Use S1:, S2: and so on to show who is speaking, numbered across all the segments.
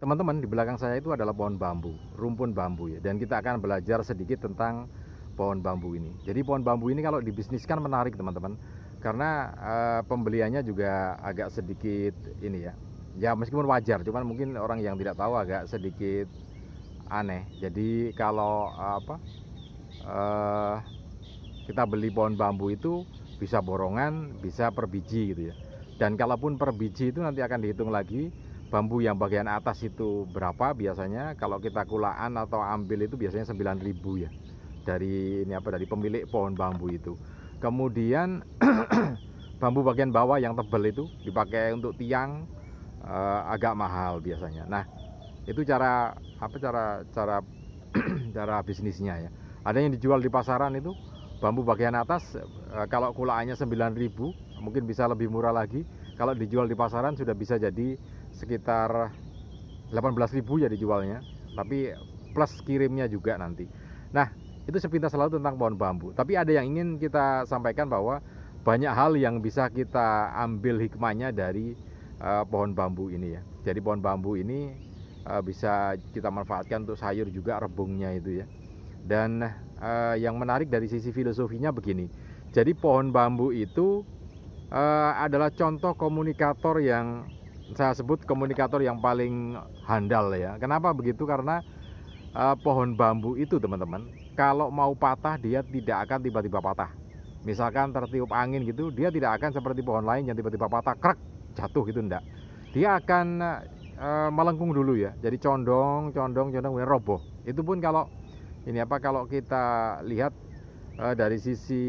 S1: Teman-teman, di belakang saya itu adalah pohon bambu, rumpun bambu ya. Dan kita akan belajar sedikit tentang pohon bambu ini. Jadi pohon bambu ini kalau dibisniskan menarik teman-teman, karena e, pembeliannya juga agak sedikit ini ya. Ya meskipun wajar, cuman mungkin orang yang tidak tahu agak sedikit aneh. Jadi kalau eh, apa e, kita beli pohon bambu itu bisa borongan, bisa per biji gitu ya. Dan kalaupun per biji itu nanti akan dihitung lagi bambu yang bagian atas itu berapa biasanya kalau kita kulaan atau ambil itu biasanya 9000 ya dari ini apa dari pemilik pohon bambu itu kemudian bambu bagian bawah yang tebal itu dipakai untuk tiang eh, agak mahal biasanya nah itu cara apa cara cara cara bisnisnya ya ada yang dijual di pasaran itu bambu bagian atas eh, kalau kulaannya 9000 mungkin bisa lebih murah lagi kalau dijual di pasaran sudah bisa jadi sekitar 18.000 ya dijualnya tapi plus kirimnya juga nanti nah itu sepintas selalu tentang pohon bambu tapi ada yang ingin kita sampaikan bahwa banyak hal yang bisa kita ambil hikmahnya dari uh, pohon bambu ini ya jadi pohon bambu ini uh, bisa kita manfaatkan untuk sayur juga rebungnya itu ya dan uh, yang menarik dari sisi filosofinya begini jadi pohon bambu itu uh, adalah contoh komunikator yang saya sebut komunikator yang paling handal ya. Kenapa begitu? Karena eh, pohon bambu itu teman-teman, kalau mau patah dia tidak akan tiba-tiba patah. Misalkan tertiup angin gitu, dia tidak akan seperti pohon lain yang tiba-tiba patah, krek, jatuh gitu enggak. Dia akan eh, melengkung dulu ya. Jadi condong, condong, condong, kemudian roboh. Itu pun kalau ini apa kalau kita lihat eh, dari sisi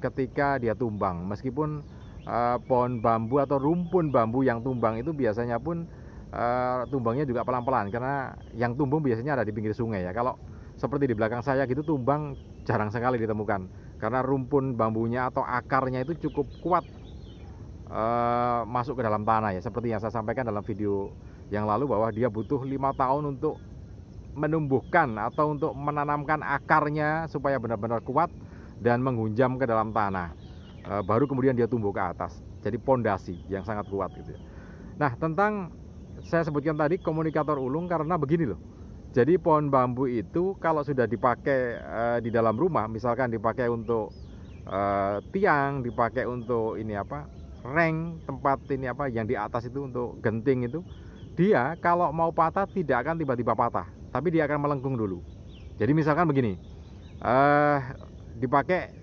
S1: ketika dia tumbang, meskipun Eh, pohon bambu atau rumpun bambu yang tumbang itu biasanya pun eh, tumbangnya juga pelan-pelan karena yang tumbang biasanya ada di pinggir sungai ya. Kalau seperti di belakang saya gitu tumbang jarang sekali ditemukan karena rumpun bambunya atau akarnya itu cukup kuat eh, masuk ke dalam tanah ya seperti yang saya sampaikan dalam video yang lalu bahwa dia butuh lima tahun untuk menumbuhkan atau untuk menanamkan akarnya supaya benar-benar kuat dan menghunjam ke dalam tanah Eh, baru kemudian dia tumbuh ke atas. Jadi pondasi yang sangat kuat gitu ya. Nah, tentang saya sebutkan tadi komunikator ulung karena begini loh. Jadi pohon bambu itu kalau sudah dipakai uh, di dalam rumah, misalkan dipakai untuk uh, tiang, dipakai untuk ini apa, reng tempat ini apa yang di atas itu untuk genting itu, dia kalau mau patah tidak akan tiba-tiba patah, tapi dia akan melengkung dulu. Jadi misalkan begini, uh, dipakai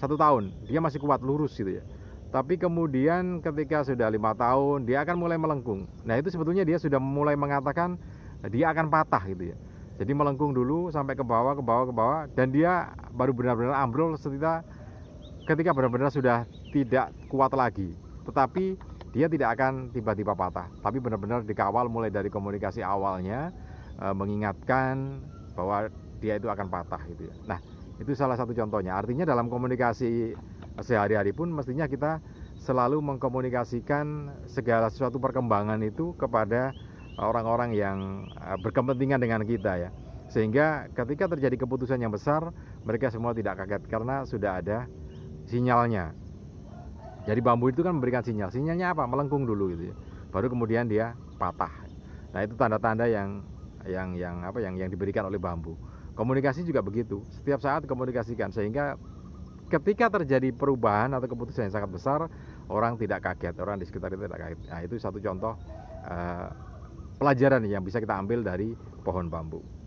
S1: satu tahun dia masih kuat lurus gitu ya tapi kemudian ketika sudah lima tahun dia akan mulai melengkung nah itu sebetulnya dia sudah mulai mengatakan dia akan patah gitu ya jadi melengkung dulu sampai ke bawah ke bawah ke bawah dan dia baru benar-benar ambrol setidak ketika benar-benar sudah tidak kuat lagi tetapi dia tidak akan tiba-tiba patah tapi benar-benar dikawal mulai dari komunikasi awalnya eh, mengingatkan bahwa dia itu akan patah gitu ya nah itu salah satu contohnya. Artinya dalam komunikasi sehari-hari pun mestinya kita selalu mengkomunikasikan segala sesuatu perkembangan itu kepada orang-orang yang eh, berkepentingan dengan kita ya. Sehingga ketika terjadi keputusan yang besar, mereka semua tidak kaget karena sudah ada sinyalnya. Jadi bambu itu kan memberikan sinyal. Sinyalnya apa? Melengkung dulu gitu ya. Baru kemudian dia patah. Nah, itu tanda-tanda yang yang yang apa yang yang diberikan oleh bambu. Komunikasi juga begitu, setiap saat komunikasikan sehingga ketika terjadi perubahan atau keputusan yang sangat besar, orang tidak kaget, orang di sekitar itu tidak kaget. Nah, itu satu contoh uh, pelajaran yang bisa kita ambil dari pohon bambu.